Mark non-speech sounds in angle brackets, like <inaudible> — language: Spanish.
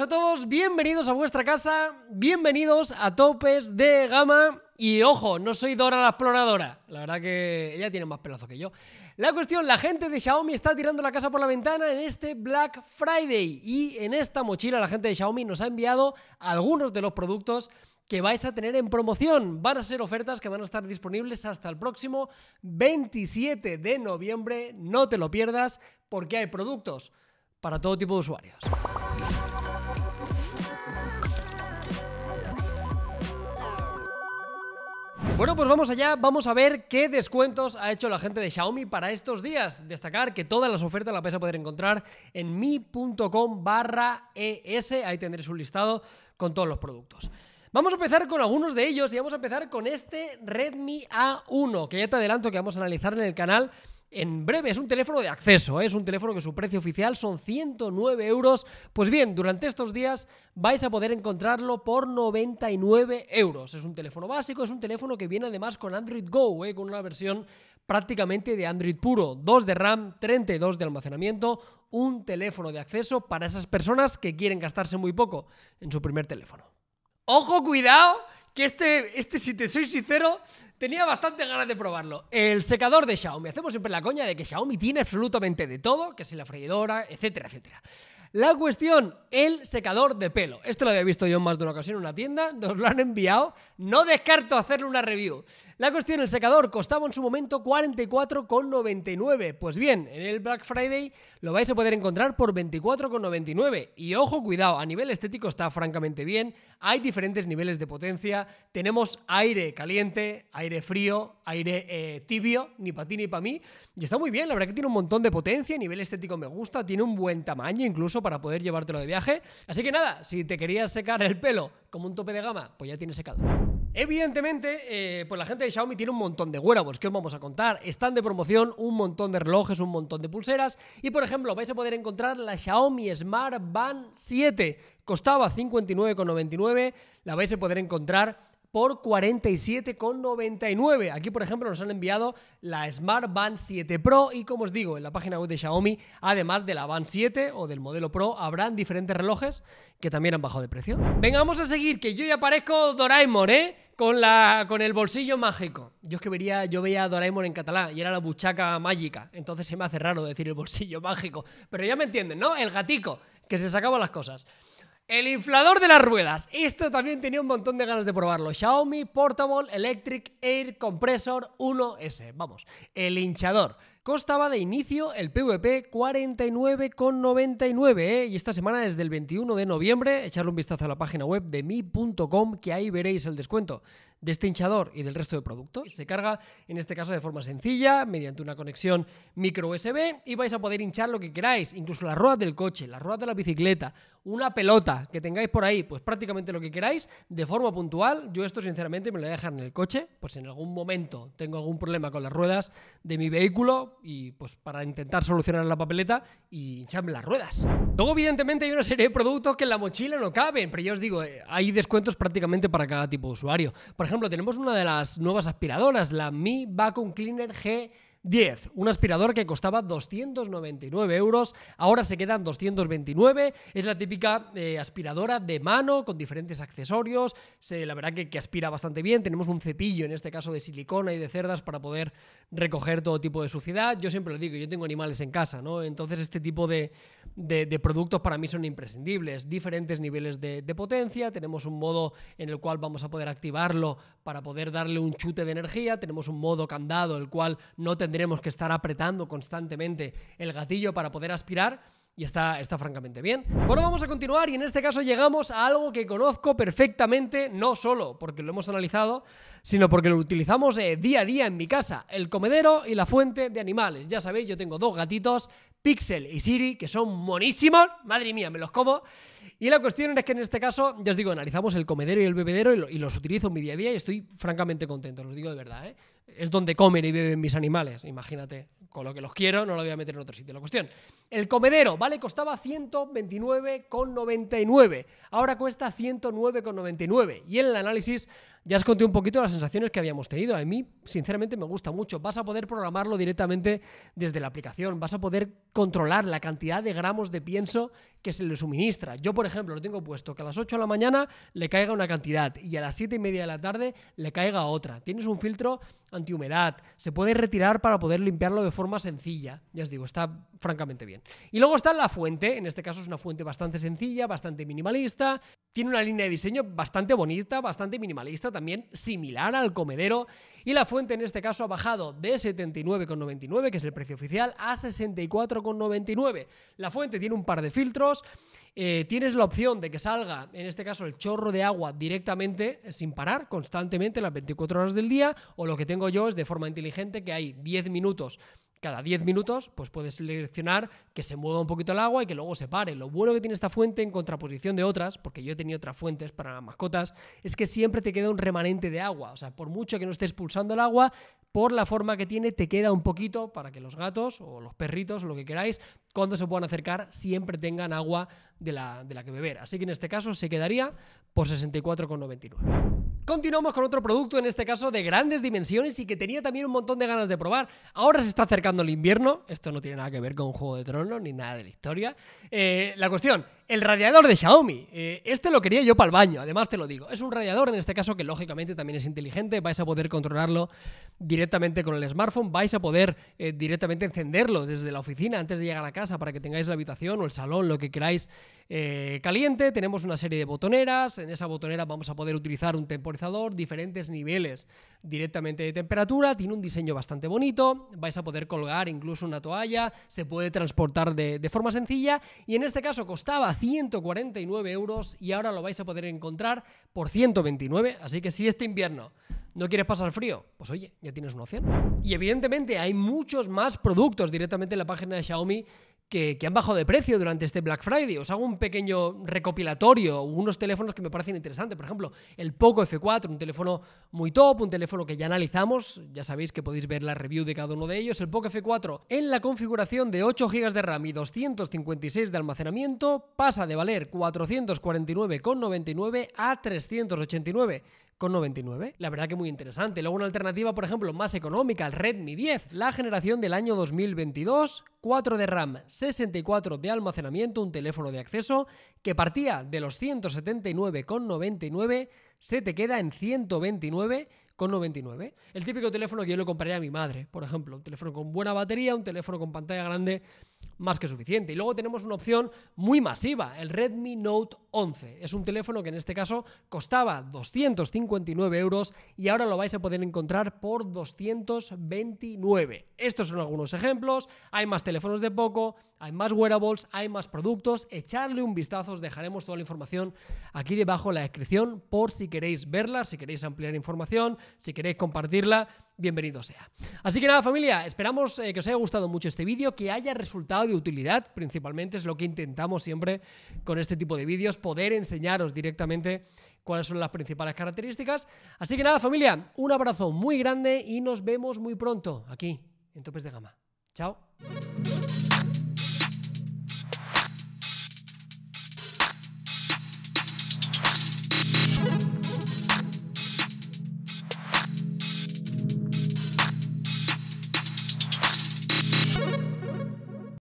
a todos, bienvenidos a vuestra casa, bienvenidos a Topes de Gama. Y ojo, no soy Dora la exploradora, la verdad que ella tiene más pelazo que yo. La cuestión, la gente de Xiaomi está tirando la casa por la ventana en este Black Friday y en esta mochila la gente de Xiaomi nos ha enviado algunos de los productos que vais a tener en promoción. Van a ser ofertas que van a estar disponibles hasta el próximo 27 de noviembre. No te lo pierdas porque hay productos para todo tipo de usuarios. Bueno, pues vamos allá, vamos a ver qué descuentos ha hecho la gente de Xiaomi para estos días. Destacar que todas las ofertas las vais a poder encontrar en mi.com barra es, ahí tendréis un listado con todos los productos. Vamos a empezar con algunos de ellos y vamos a empezar con este Redmi A1, que ya te adelanto que vamos a analizar en el canal en breve. Es un teléfono de acceso, ¿eh? es un teléfono que su precio oficial son 109 euros. Pues bien, durante estos días vais a poder encontrarlo por 99 euros. Es un teléfono básico, es un teléfono que viene además con Android Go, ¿eh? con una versión prácticamente de Android puro, 2 de RAM, 32 de almacenamiento, un teléfono de acceso para esas personas que quieren gastarse muy poco en su primer teléfono. Ojo, cuidado, que este, este, si te soy sincero, tenía bastante ganas de probarlo. El secador de Xiaomi. Hacemos siempre la coña de que Xiaomi tiene absolutamente de todo, que es la freidora, etcétera, etcétera. La cuestión, el secador de pelo. Esto lo había visto yo en más de una ocasión en una tienda, nos lo han enviado. No descarto hacerle una review. La cuestión, el secador costaba en su momento 44,99. Pues bien, en el Black Friday lo vais a poder encontrar por 24,99. Y ojo, cuidado, a nivel estético está francamente bien. Hay diferentes niveles de potencia. Tenemos aire caliente, aire frío, aire eh, tibio, ni para ti ni para mí. Y está muy bien, la verdad que tiene un montón de potencia, a nivel estético me gusta, tiene un buen tamaño incluso para poder llevártelo de viaje. Así que nada, si te querías secar el pelo como un tope de gama, pues ya tiene secador. Evidentemente, eh, pues la gente de Xiaomi tiene un montón de wearables que os vamos a contar. Están de promoción un montón de relojes, un montón de pulseras. Y por ejemplo, vais a poder encontrar la Xiaomi Smart Band 7. Costaba 59,99. La vais a poder encontrar por 47,99. Aquí, por ejemplo, nos han enviado la Smart Band 7 Pro y, como os digo, en la página web de Xiaomi, además de la Band 7 o del modelo Pro, habrán diferentes relojes que también han bajado de precio. Venga, vamos a seguir, que yo ya aparezco Doraemon, ¿eh? Con, la, con el bolsillo mágico. Yo es que vería, yo veía a Doraemon en catalán y era la buchaca mágica. Entonces se me hace raro decir el bolsillo <laughs> mágico. Pero ya me entienden, ¿no? El gatico, que se sacaba las cosas. El inflador de las ruedas. Esto también tenía un montón de ganas de probarlo. Xiaomi Portable Electric Air Compressor 1S. Vamos, el hinchador. Costaba de inicio el PVP 49,99 ¿eh? y esta semana desde el 21 de noviembre echarle un vistazo a la página web de mi.com que ahí veréis el descuento de este hinchador y del resto de productos. Se carga en este caso de forma sencilla, mediante una conexión micro USB y vais a poder hinchar lo que queráis, incluso las ruedas del coche, las ruedas de la bicicleta, una pelota que tengáis por ahí, pues prácticamente lo que queráis, de forma puntual. Yo esto sinceramente me lo voy a dejar en el coche, pues en algún momento tengo algún problema con las ruedas de mi vehículo y pues para intentar solucionar la papeleta y hincharme las ruedas. Luego evidentemente hay una serie de productos que en la mochila no caben, pero ya os digo, eh, hay descuentos prácticamente para cada tipo de usuario. Por por ejemplo, tenemos una de las nuevas aspiradoras, la Mi Vacuum Cleaner G. 10. Un aspirador que costaba 299 euros, ahora se quedan 229. Es la típica eh, aspiradora de mano con diferentes accesorios. la verdad que, aspira bastante bien. Tenemos un cepillo, en este caso de silicona y de cerdas, para poder recoger todo tipo de suciedad. Yo siempre lo digo, yo tengo animales en casa, ¿no? Entonces este tipo de, productos para mí son imprescindibles. Diferentes niveles de, de potencia, tenemos un modo en el cual vamos a poder activarlo para poder darle un chute de energía, tenemos un modo candado, el cual no tendrá tendremos que estar apretando constantemente el gatillo para poder aspirar. Y está, está francamente bien. Bueno, vamos a continuar y en este caso llegamos a algo que conozco perfectamente, no solo porque lo hemos analizado, sino porque lo utilizamos eh, día a día en mi casa, el comedero y la fuente de animales. Ya sabéis, yo tengo dos gatitos, Pixel y Siri, que son monísimos, madre mía, me los como. Y la cuestión es que en este caso, ya os digo, analizamos el comedero y el bebedero y, los utilizo mi día a día y estoy francamente contento, lo digo de verdad. ¿eh? es donde comen y beben mis animales, imagínate. Con lo que los quiero, no lo voy a meter en otro sitio. La cuestión, el comedero, ¿vale? Costaba 129,99. Ahora cuesta 109,99. Y en el análisis ya os conté un poquito las sensaciones que habíamos tenido. A mí, sinceramente, me gusta mucho. Vas a poder programarlo directamente desde la aplicación. Vas a poder controlar la cantidad de gramos de pienso que se le suministra. Yo, por ejemplo, lo tengo puesto que a las 8 de la mañana le caiga una cantidad y a las 7 y media de la tarde le caiga otra. Tienes un filtro antihumedad, se puede retirar para poder limpiarlo de forma sencilla. Ya os digo, está francamente bien. Y luego está la fuente, en este caso es una fuente bastante sencilla, bastante minimalista, tiene una línea de diseño bastante bonita, bastante minimalista, también similar al comedero. Y la fuente en este caso ha bajado de 79,99, que es el precio oficial, a 64,99. La fuente tiene un par de filtros. Eh, tienes la opción de que salga, en este caso, el chorro de agua directamente, eh, sin parar, constantemente, las 24 horas del día, o lo que tengo yo es de forma inteligente que hay 10 minutos cada 10 minutos, pues puedes seleccionar que se mueva un poquito el agua y que luego se pare. Lo bueno que tiene esta fuente en contraposición de otras, porque yo he tenido otras fuentes para las mascotas, es que siempre te queda un remanente de agua. O sea, por mucho que no estés pulsando el agua, por la forma que tiene, te queda un poquito para que los gatos o los perritos, o lo que queráis, cuando se puedan acercar, siempre tengan agua de la, de la que beber. Así que en este caso se quedaría por 64,99. Continuamos con otro producto, en este caso de grandes dimensiones y que tenía también un montón de ganas de probar. Ahora se está acercando el invierno, esto no tiene nada que ver con un Juego de Tronos ni nada de la historia. Eh, la cuestión, el radiador de Xiaomi. Eh, este lo quería yo para el baño, además te lo digo. Es un radiador en este caso que lógicamente también es inteligente, vais a poder controlarlo directamente con el smartphone, vais a poder eh, directamente encenderlo desde la oficina antes de llegar a casa para que tengáis la habitación o el salón, lo que queráis eh, caliente, tenemos una serie de botoneras, en esa botonera vamos a poder utilizar un temporizador, diferentes niveles directamente de temperatura, tiene un diseño bastante bonito, vais a poder colgar incluso una toalla, se puede transportar de, de forma sencilla y en este caso costaba 149 euros y ahora lo vais a poder encontrar por 129, así que si este invierno ¿No quieres pasar frío? Pues oye, ya tienes una opción. Y evidentemente hay muchos más productos directamente en la página de Xiaomi que, han bajado de precio durante este Black Friday. Os hago un pequeño recopilatorio, unos teléfonos que me parecen interesantes. Por ejemplo, el Poco F4, un teléfono muy top, un teléfono que ya analizamos. Ya sabéis que podéis ver la review de cada uno de ellos. El Poco F4 en la configuración de 8 GB de RAM y 256 de almacenamiento pasa de valer 449,99 a 389 la verdad que muy interesante. Luego una alternativa, por ejemplo, más económica, el Redmi 10, la generación del año 2022, 4 de RAM, 64 de almacenamiento, un teléfono de acceso que partía de los 179,99, se te queda en 129 ...con 99. El típico teléfono que yo le compraría a mi madre, por ejemplo. Un teléfono con buena batería, un teléfono con pantalla grande, más que suficiente. Y luego tenemos una opción muy masiva, el Redmi Note 11. Es un teléfono que en este caso costaba 259 euros y ahora lo vais a poder encontrar por 229. Estos son algunos ejemplos. Hay más teléfonos de poco, hay más wearables, hay más productos. Echarle un vistazo, os dejaremos toda la información aquí debajo en la descripción por si queréis verla, si queréis ampliar información si queréis compartirla, bienvenido sea. Así que nada familia, esperamos eh, que os haya gustado mucho este vídeo, que haya resultado de utilidad, principalmente es lo que intentamos siempre con este tipo de vídeos, poder enseñaros directamente cuáles son las principales características. Así que nada familia, un abrazo muy grande y nos vemos muy pronto aquí en Topes de Gama. Chao.